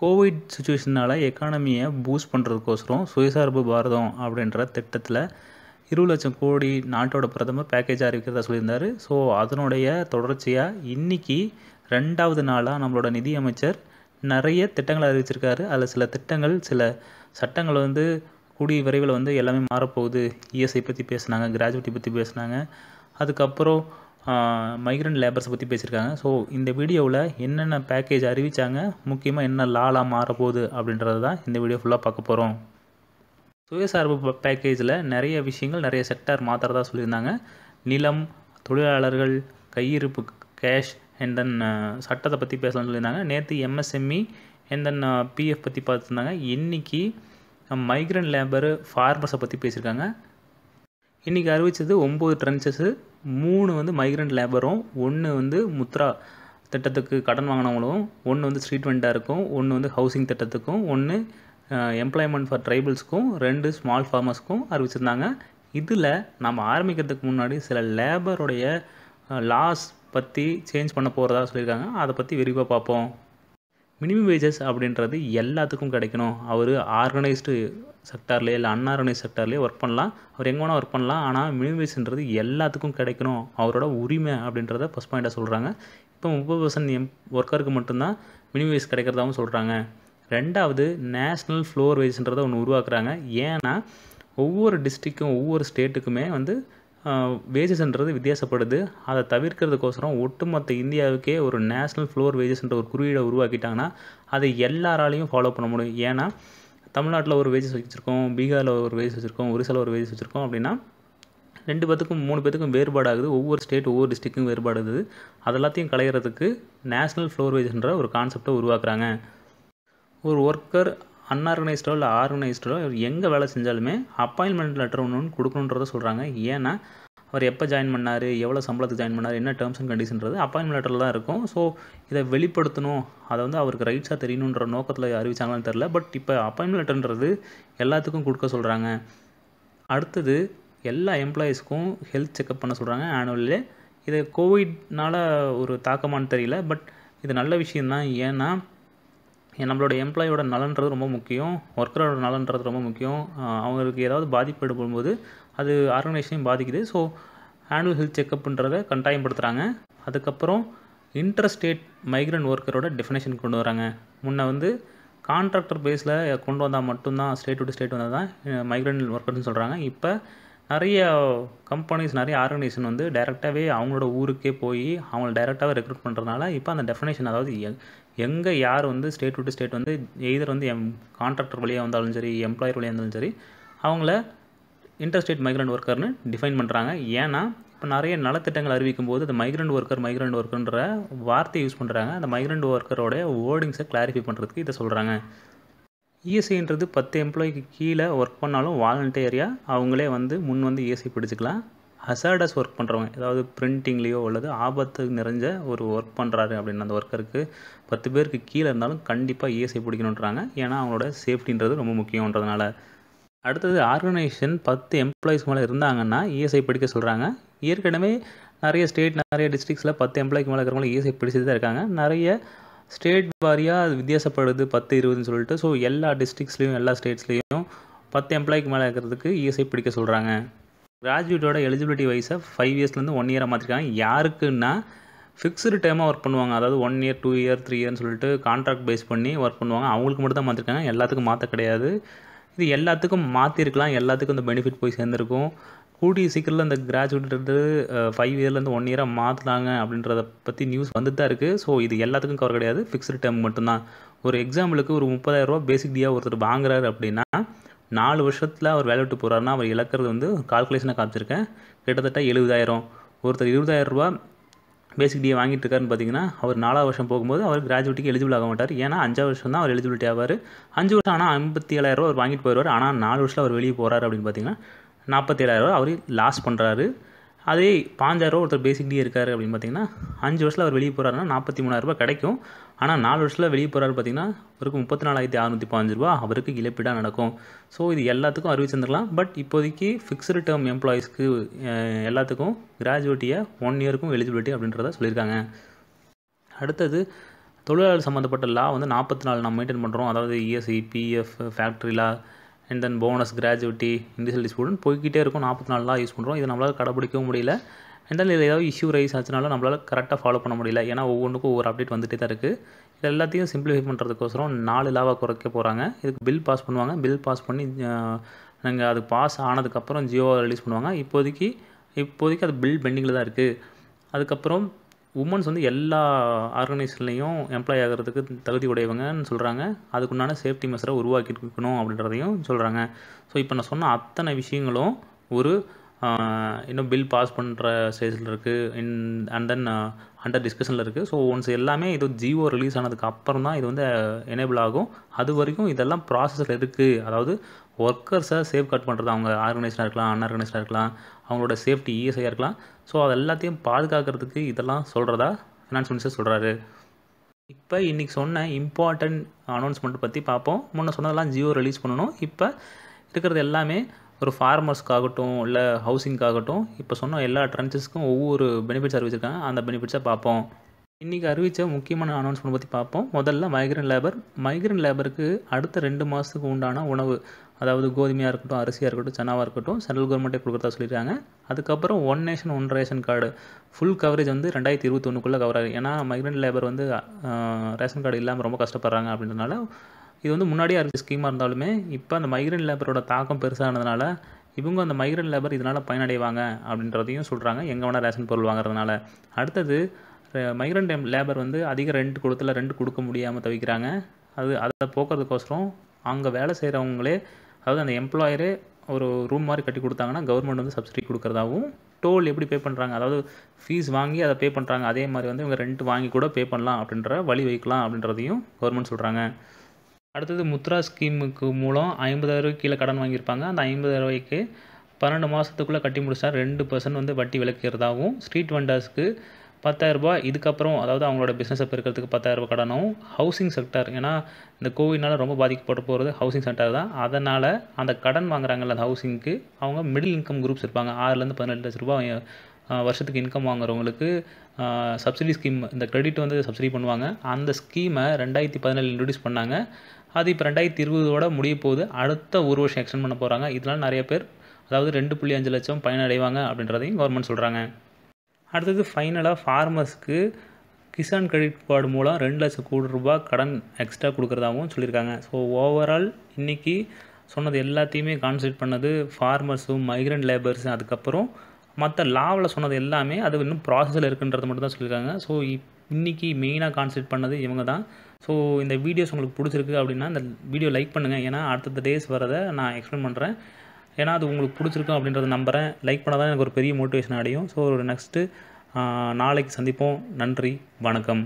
Covid சுச்சுவேஷனால் எக்கானமியை boost பண்ணுறதுக்கோசரம் சுயசார்பு பாரதம் அப்படின்ற திட்டத்தில் இருபது லட்சம் கோடி நாட்டோட பிரதமர் பேக்கேஜ் அறிவிக்கிறதா சொல்லியிருந்தார் ஸோ அதனுடைய தொடர்ச்சியாக இன்றைக்கி ரெண்டாவது நாளாக நம்மளோட நிதியமைச்சர் நிறைய திட்டங்களை அறிவிச்சிருக்காரு அதில் சில திட்டங்கள் சில சட்டங்கள் வந்து கூடிய விரைவில் வந்து எல்லாமே மாறப்போகுது இஎஸ்ஐ e பற்றி பேசுனாங்க கிராஜுவேட்டி பற்றி பேசுனாங்க அதுக்கப்புறம் மைக்ரண்ட் லேபர்ஸை பற்றி பேசியிருக்காங்க ஸோ இந்த வீடியோவில் என்னென்ன பேக்கேஜ் அறிவித்தாங்க முக்கியமாக என்ன லாலாக மாறப்போகுது அப்படின்றது தான் இந்த வீடியோ ஃபுல்லாக பார்க்க போகிறோம் சுயசார்பு பேக்கேஜில் நிறைய விஷயங்கள் நிறைய செக்டார் மாற்றுறதா சொல்லியிருந்தாங்க நிலம் தொழிலாளர்கள் கையிருப்பு கேஷ் அண்ட் தென் சட்டத்தை பற்றி பேசலாம்னு சொல்லியிருந்தாங்க நேற்று எம்எஸ்எம்இ அண்ட் தென் பிஎஃப் பற்றி பார்த்துருந்தாங்க இன்றைக்கி மைக்ரண்ட் லேபரு ஃபார்மர்ஸை பற்றி பேசியிருக்காங்க இன்றைக்கி அறிவித்தது ஒம்பது ட்ரென்சஸ்ஸு மூணு வந்து மைக்ரண்ட் லேபரும் ஒன்று வந்து முத்ரா திட்டத்துக்கு கடன் வாங்கினவங்களும் ஒன்று வந்து ஸ்ட்ரீட் வெண்டாக இருக்கும் ஒன்று வந்து ஹவுசிங் திட்டத்துக்கும் ஒன்று எம்ப்ளாய்மெண்ட் ஃபார் ட்ரைபிள்ஸுக்கும் ரெண்டு ஸ்மால் ஃபார்மர்ஸ்க்கும் அறிவிச்சிருந்தாங்க இதில் நம்ம ஆரம்பிக்கிறதுக்கு முன்னாடி சில லேபருடைய லாஸ் பற்றி சேஞ்ச் பண்ண போகிறதா சொல்லியிருக்காங்க அதை பற்றி விரிவாக பார்ப்போம் மினிமம் வேஜஸ் அப்படின்றது எல்லாத்துக்கும் கிடைக்கணும் அவர் ஆர்கனைஸ்டு செக்டார்லேயே இல்லை அன்ஆர்கனைஸ் செக்டார்லேயே ஒர்க் பண்ணலாம் அவர் எங்கே வேணால் ஒர்க் பண்ணலாம் ஆனால் மினிமம் வேஜ்ன்றது எல்லாத்துக்கும் கிடைக்கணும் அவரோட உரிமை அப்படின்றத ஃபஸ்ட் பாயிண்ட்டாக சொல்கிறாங்க இப்போ முப்பது பர்சன்ட் எம் ஒர்க்கருக்கு மட்டும்தான் மினிமம் வேஜ் கிடைக்கிறதாகவும் சொல்கிறாங்க ரெண்டாவது நேஷ்னல் ஃப்ளோர் வேஜ்ன்றதை ஒன்று உருவாக்குறாங்க ஏன்னா ஒவ்வொரு டிஸ்ட்ரிக்கும் ஒவ்வொரு ஸ்டேட்டுக்குமே வந்து வேஜஸ்ன்றது வித்தியாசப்படுது அதை தவிர்க்கிறதுக்கோசரம் ஒட்டுமொத்த இந்தியாவுக்கே ஒரு நேஷ்னல் ஃப்ளோர் வேஜஸ்ன்ற ஒரு குறியீடை உருவாக்கிட்டாங்கன்னா அதை எல்லாராலையும் ஃபாலோ பண்ண முடியும் ஏன்னா தமிழ்நாட்டில் ஒரு வேஜஸ் வச்சுருக்கோம் பீகாரில் ஒரு வேஜஸ் வச்சுருக்கோம் ஒரிசாவில் ஒரு வேஜஸ் வச்சுருக்கோம் அப்படின்னா ரெண்டு பேத்துக்கும் மூணு பேத்துக்கும் வேறுபாடாகுது ஒவ்வொரு ஸ்டேட் ஒவ்வொரு டிஸ்ட்ரிக்கும் வேறுபாடுது அதெல்லாத்தையும் கலையிறதுக்கு நேஷ்னல் ஃப்ளோர் வேஜ்ன்ற ஒரு கான்செப்டை உருவாக்குறாங்க ஒரு ஒர்க்கர் அன்ஆர்கனைஸ்டோ இல்லை ஆர்கனைஸ்டோ எங்கே வேலை செஞ்சாலுமே அப்பாயின்மெண்ட் லெட்டர் ஒன்று கொடுக்கணுன்றத சொல்கிறாங்க ஏன்னா அவர் எப்போ ஜாயின் பண்ணார் எவ்வளோ சம்பளத்துக்கு ஜாயின் பண்ணார் என்ன டேர்ம்ஸ் அண்ட் கண்டிஷன்றது அப்பாயின்மெண்ட் லெட்டரில் தான் இருக்கும் ஸோ இதை வெளிப்படுத்தணும் அதை வந்து அவருக்கு ரைட்ஸாக தெரியணுன்ற நோக்கத்தில் அறிவிச்சாங்களான்னு தெரில பட் இப்போ அப்பாயின்மெண்ட் லெட்டர்ன்றது எல்லாத்துக்கும் கொடுக்க சொல்கிறாங்க அடுத்தது எல்லா எம்ப்ளாயீஸ்க்கும் ஹெல்த் செக்அப் பண்ண சொல்கிறாங்க ஆனுவல்லே இது கோவிட்னால் ஒரு தாக்கமானு தெரியல பட் இது நல்ல விஷயந்தான் ஏன்னா நம்மளோட எம்ப்ளாயோட நலன்றது ரொம்ப முக்கியம் ஒர்க்கரோட நலன்றது ரொம்ப முக்கியம் அவங்களுக்கு ஏதாவது பாதிப்பு ஏற்படும்போது அது ஆர்கனைசேஷனையும் பாதிக்குது ஸோ ஆனுவல் ஹெல்த் செக்அப்ன்றத கட்டாயப்படுத்துகிறாங்க அதுக்கப்புறம் இன்டர்ஸ்டேட் மைக்ரண்ட் ஒர்க்கரோட டெஃபினேஷன் கொண்டு வராங்க முன்னே வந்து கான்ட்ராக்டர் பேஸில் கொண்டு வந்தால் மட்டும்தான் ஸ்டேட் டு ஸ்டேட் வந்தால் தான் மைக்ரண்ட் ஒர்க்கர்னு சொல்கிறாங்க இப்போ நிறைய கம்பெனிஸ் நிறைய ஆர்கனைசேஷன் வந்து டைரெக்டாகவே அவங்களோட ஊருக்கே போய் அவங்கள டைரெக்டாகவே ரெக்ரூட் பண்ணுறதுனால இப்போ அந்த டெஃபினேஷன் அதாவது எங்கே யார் வந்து ஸ்டேட் டு ஸ்டேட் வந்து எய்தர் வந்து எம் கான்ட்ராக்டர் வழியாக வந்தாலும் சரி எம்ப்ளாயர் வழியாக இருந்தாலும் சரி அவங்கள இன்டர்ஸ்டேட் மைக்ரண்ட் ஒர்க்கர்னு டிஃபைன் பண்ணுறாங்க ஏன்னா இப்போ நிறைய நலத்திட்டங்கள் அறிவிக்கும் போது இந்த மைக்ரண்ட் ஒர்க்கர் மைக்ரண்ட் ஒர்க்குன்ற வார்த்தையை யூஸ் பண்ணுறாங்க அந்த மைக்ரண்ட் ஒர்க்கரோடைய வேர்டிங்ஸை கிளாரிஃபை பண்ணுறதுக்கு இதை சொல்கிறாங்க இஎஸ்ஐன்றது e பத்து எம்ப்ளாய்க்கு கீழே ஒர்க் பண்ணாலும் வாலண்டியரியாக அவங்களே வந்து முன் வந்து இஎஸ்ஐ e பிடிச்சிக்கலாம் ஹசார்டஸ் ஒர்க் பண்ணுறவங்க ஏதாவது பிரிண்டிங்லேயோ அல்லது ஆபத்து நிறைஞ்ச ஒரு ஒர்க் பண்ணுறாரு அப்படின்னு அந்த ஒர்க்கருக்கு பத்து பேருக்கு கீழே இருந்தாலும் கண்டிப்பாக இஎஸ்ஐ e பிடிக்கணுன்றாங்க ஏன்னா அவங்களோட சேஃப்டின்றது ரொம்ப முக்கியன்றதுனால அடுத்தது ஆர்கனைசேஷன் பத்து எம்ப்ளாயிஸ் மேலே இருந்தாங்கன்னா இஎஸ்ஐ e பிடிக்க சொல்கிறாங்க ஏற்கனவே நிறைய ஸ்டேட் நிறைய டிஸ்ட்ரிக்ஸில் பத்து எம்ப்ளாய்க்கு மேலே இருக்கிறவங்களும் இஎஸ்ஐ e பிடிச்சிட்டு தான் இருக்காங்க நிறைய ஸ்டேட் வாரியாக அது வித்தியாசப்படுது பத்து இருபதுன்னு சொல்லிட்டு ஸோ எல்லா டிஸ்ட்ரிக்ஸ்லேயும் எல்லா ஸ்டேட்ஸ்லேயும் பத்து எம்ப்ளாய்க்கு மேலே இருக்கிறதுக்கு இஎஸ்ஐ பிடிக்க சொல்கிறாங்க கிராஜுவேட்டோட எலிஜிபிலிட்டி வைஸை ஃபைவ் இயர்ஸ்லேருந்து ஒன் இயராக மாற்றிருக்காங்க யாருக்குன்னா ஃபிக்ஸ்டு டைமாக ஒர்க் பண்ணுவாங்க அதாவது one year two year three இயர்னு சொல்லிட்டு கான்ட்ராக்ட் பேஸ் பண்ணி ஒர்க் பண்ணுவாங்க அவங்களுக்கு மட்டும் தான் மாற்றிருக்காங்க எல்லாத்துக்கும் மாற்ற கிடையாது இது எல்லாத்துக்கும் மாற்றிருக்கலாம் எல்லாத்துக்கும் இந்த பெனிஃபிட் போய் சேர்ந்துருக்கும் கூட்டிய சீக்கிரத்தில் இந்த கிராஜுவேட்டு ஃபைவ் இயர்லேருந்து ஒன் இயராக மாற்றினாங்க அப்படின்றத பற்றி நியூஸ் வந்துட்டு தான் இருக்குது ஸோ இது எல்லாத்துக்கும் கவர் கிடையாது ஃபிக்ஸ்டு டைம் மட்டும்தான் ஒரு எக்ஸாம்பிளுக்கு ஒரு முப்பதாயிரரூபா பேசிக் டியாக ஒருத்தர் வாங்குறாரு அப்படின்னா நாலு வருஷத்தில் அவர் வேலை விட்டு போகிறாருன்னா அவர் இழக்கிறது வந்து கால்குலேஷனை காமிச்சிருக்கேன் கிட்டத்தட்ட எழுபதாயிரம் ஒருத்தர் இருபதாயிரம் ரூபா பேசிக் டிஏ வாங்கிட்டு இருக்காருன்னு பார்த்தீங்கன்னா அவர் நாலாவது வருஷம் போகும்போது அவர் கிராஜுவேட்டிக்கு எலிஜிபிள் ஆக மாட்டார் ஏன்னா அஞ்சாவது வருஷம் தான் அவர் எலிஜிபிலிட்டி ஆவார் அஞ்சு வருஷம் ஆனால் ஐம்பத்தி ஏழாயிரரூவா அவர் வாங்கிட்டு போயிடுவார் ஆனால் நாலு வருஷம் அவர் வெளியே போகிறார் அப்படின்னு பார்த்தீங்கன்னா நாற்பத்தி ரூபா அவர் லாஸ் பண்ணுறாரு அதே பாஞ்சாயிரரூவா ஒருத்தர் பேசிக்கிட்டே இருக்கார் அப்படின்னு பார்த்தீங்கன்னா அஞ்சு வருஷத்தில் அவர் வெளியே போகிறாருன்னா நாற்பத்தி மூணாயிரரூபா கிடைக்கும் ஆனால் நாலு வருஷத்தில் வெளியே போகிறாரு பார்த்தீங்கன்னா அவருக்கு முப்பத்தி நாலாயிரத்தி அறுநூற்றி பாஞ்சு ரூபா அவருக்கு இழப்பீடாக நடக்கும் ஸோ இது எல்லாத்துக்கும் அறிவிச்சிருந்துக்கலாம் பட் இப்போதைக்கு ஃபிக்ஸ்டு டேர்ம் எம்ப்ளாயீஸ்க்கு எல்லாத்துக்கும் கிராஜுவேட்டியை ஒன் இயருக்கும் எலிஜிபிலிட்டி அப்படின்றத சொல்லியிருக்காங்க அடுத்தது தொழிலாளர் சம்மந்தப்பட்ட லா வந்து நாற்பத்தி நாலு நம்ம மெயின்டைன் பண்ணுறோம் அதாவது ESI PF factory law and then bonus gratuity industrial டிஸ்பியூட்னு போய்கிட்டே இருக்கும் நாற்பத்தி தான் யூஸ் பண்ணுறோம் இதை நம்மளால் கடைப்பிடிக்கவும் முடியல அண்ட் தென் இதில் ஏதாவது இஷ்யூ ரைஸ் ஆச்சுனாலும் நம்மளால் கரெக்டாக ஃபாலோ பண்ண முடியல ஏன்னா ஒவ்வொன்றுக்கும் ஒவ்வொரு அப்டேட் வந்துட்டு தான் இருக்குது இது எல்லாத்தையும் சிம்பிளிஃபை பண்ணுறதுக்கோசரம் நாலு லாவாக குறைக்க போகிறாங்க இதுக்கு பில் பாஸ் பண்ணுவாங்க பில் பாஸ் பண்ணி நாங்கள் அது பாஸ் ஆனதுக்கப்புறம் ஜியோவை ரிலீஸ் பண்ணுவாங்க இப்போதைக்கு இப்போதைக்கு அது பில் பெண்டிங்கில் தான் இருக்குது அதுக்கப்புறம் உமன்ஸ் வந்து எல்லா ஆர்கனைசேஷன்லேயும் எம்ப்ளாய் ஆகிறதுக்கு தகுதி உடையவங்கன்னு சொல்கிறாங்க அதுக்குண்டான சேஃப்டி மெஷரை உருவாக்கிட்டு இருக்கணும் அப்படின்றதையும் சொல்கிறாங்க ஸோ இப்போ நான் சொன்ன அத்தனை விஷயங்களும் ஒரு இன்னும் பில் பாஸ் பண்ணுற ஸ்டேஜில் இருக்குது இன் அண்ட் தென் அண்டர் டிஸ்கஷனில் இருக்குது ஸோ ஒன்ஸ் எல்லாமே இது ஜியோ ரிலீஸ் ஆனதுக்கு அப்புறம் தான் இது வந்து எனேபிள் ஆகும் அது வரைக்கும் இதெல்லாம் ப்ராசஸில் இருக்குது அதாவது ஒர்க்கர்ஸை சேஃப் கட் பண்ணுறது அவங்க ஆர்கனைஸ்டாக இருக்கலாம் அன்ஆர்கனைஸ்டாக இருக்கலாம் அவங்களோட சேஃப்டி ஈஸியாக e இருக்கலாம் ஸோ அது எல்லாத்தையும் பாதுகாக்கிறதுக்கு இதெல்லாம் சொல்கிறதா ஃபினான்ஸ் மினிஸ்டர் சொல்கிறாரு இப்போ இன்றைக்கி சொன்ன இம்பார்ட்டண்ட் அனௌன்ஸ்மெண்ட் பற்றி பார்ப்போம் முன்னே சொன்னதெல்லாம் ஜியோ ரிலீஸ் பண்ணணும் இப்போ இருக்கிறது எல்லாமே ஒரு ஃபார்மர்ஸ்க்காகட்டும் இல்லை ஹவுசிங்க்காகட்டும் இப்போ சொன்ன எல்லா ட்ரென்சஸ்க்கும் ஒவ்வொரு பெனிஃபிட்ஸ் அறிவிச்சிருக்காங்க அந்த பெனிஃபிட்ஸை பார்ப்போம் இன்றைக்கி அறிவித்த முக்கியமான அனௌன்ஸ்மெண்ட் பற்றி பார்ப்போம் முதல்ல மைக்ரன் லேபர் மைக்ரன் லேபருக்கு அடுத்த ரெண்டு மாதத்துக்கு உண்டான உணவு அதாவது கோதுமையாக இருக்கட்டும் அரிசியாக இருக்கட்டும் சனாவாக இருக்கட்டும் சென்ட்ரல் கவர்மெண்ட்டே கொடுக்குறதா சொல்லியிருக்காங்க அதுக்கப்புறம் one nation one ration card full coverage வந்து ரெண்டாயிரத்தி இருபத்தொன்னுக்குள்ளே கவர் ஆகும் ஏன்னா மைக்ரெண்ட் லேபர் வந்து ரேஷன் கார்டு இல்லாமல் ரொம்ப கஷ்டப்படுறாங்க அப்படின்றனால இது வந்து முன்னாடியே இருக்க ஸ்கீமாக இருந்தாலுமே இப்போ அந்த மைக்ரெண்ட் லேபரோட தாக்கம் பெருசானதுனால இவங்க அந்த மைக்ரெண்ட் லேபர் இதனால் பயனடைவாங்க அப்படின்றதையும் சொல்கிறாங்க எங்கே வேணால் ரேஷன் பொருள் வாங்குறதுனால அடுத்தது மைக்ரெண்ட் லேபர் வந்து அதிக ரெண்ட் கொடுத்துல ரெண்ட் கொடுக்க முடியாமல் தவிக்கிறாங்க அது அதை போக்குறதுக்கோசரம் அங்கே வேலை செய்கிறவங்களே அதாவது அந்த எம்ப்ளாயரே ஒரு ரூம் மாதிரி கட்டி கொடுத்தாங்கன்னா கவர்மெண்ட் வந்து சப்சிடி கொடுக்குறதாகவும் டோல் எப்படி பே பண்ணுறாங்க அதாவது ஃபீஸ் வாங்கி அதை பே பண்ணுறாங்க அதே மாதிரி வந்து இவங்க ரெண்ட் வாங்கி கூட பே பண்ணலாம் அப்படின்ற வழி வைக்கலாம் அப்படின்றதையும் கவர்மெண்ட் சொல்கிறாங்க அடுத்தது முத்ரா ஸ்கீமுக்கு மூலம் ஐம்பதாயிரம் கீழே கடன் வாங்கியிருப்பாங்க அந்த ஐம்பதாயிரம் ரூபாய்க்கு பன்னெண்டு மாதத்துக்குள்ளே கட்டி முடிச்சா ரெண்டு பர்சன்ட் வந்து வட்டி விளக்கிறதாகவும் ஸ்ட்ரீட் வெண்டர்ஸ்க்கு பத்தாயிரரூபா இதுக்கப்புறம் அதாவது அவங்களோட பிஸ்னஸை பெருக்கிறதுக்கு பத்தாயிரரூபா கடனும் ஹவுசிங் செக்டர் ஏன்னா இந்த கோவிட்னால் ரொம்ப பாதிக்கப்பட்டு போகிறது ஹவுசிங் செக்டர் தான் அதனால் அந்த கடன் வாங்குறாங்கல்ல அந்த ஹவுசிங்க்கு அவங்க மிடில் இன்கம் குரூப்ஸ் இருப்பாங்க ஆறுலேருந்து பதினெட்டு லட்ச ரூபா வருஷத்துக்கு இன்கம் வாங்குறவங்களுக்கு சப்சிடி ஸ்கீம் இந்த கிரெடிட் வந்து சப்சிடி பண்ணுவாங்க அந்த ஸ்கீமை ரெண்டாயிரத்தி பதினேழு இன்ட்ரடியூஸ் பண்ணாங்க அது இப்போ ரெண்டாயிரத்தி இருபதோட முடிய போகுது அடுத்த ஒரு வருஷம் எக்ஸ்டெண்ட் பண்ண போகிறாங்க இதனால் நிறைய பேர் அதாவது ரெண்டு புள்ளி அஞ்சு லட்சம் பயனடைவாங்க அப்படின்றதையும் கவர்மெண்ட் சொல்கிறாங்க அடுத்தது ஃபைனலாக ஃபார்மர்ஸ்க்கு கிசான் கிரெடிட் கார்டு மூலம் ரெண்டு லட்சம் கோடி ரூபாய் கடன் எக்ஸ்ட்ரா கொடுக்குறதாகவும் சொல்லியிருக்காங்க ஸோ ஓவரால் இன்றைக்கி சொன்னது எல்லாத்தையுமே கான்சன்ட்ரேட் பண்ணது ஃபார்மர்ஸும் மைக்ரண்ட் லேபர்ஸும் அதுக்கப்புறம் மற்ற லாவில் சொன்னது எல்லாமே அது இன்னும் ப்ராசஸில் இருக்குன்றது மட்டும் தான் சொல்லியிருக்காங்க ஸோ இன்றைக்கி மெயினாக கான்சென்ட் பண்ணது இவங்க தான் ஸோ இந்த வீடியோஸ் உங்களுக்கு பிடிச்சிருக்கு அப்படின்னா இந்த வீடியோ லைக் பண்ணுங்கள் ஏன்னா அடுத்தடுத்த டேஸ் வரதை நான் எக்ஸ்பிளைன் பண்ணுறேன் ஏன்னா அது உங்களுக்கு பிடிச்சிருக்கும் அப்படின்றத நம்புகிறேன் லைக் பண்ணால் தான் எனக்கு ஒரு பெரிய மோட்டிவேஷன் அடையும் ஸோ ஒரு நெக்ஸ்ட்டு நாளைக்கு சந்திப்போம் நன்றி வணக்கம்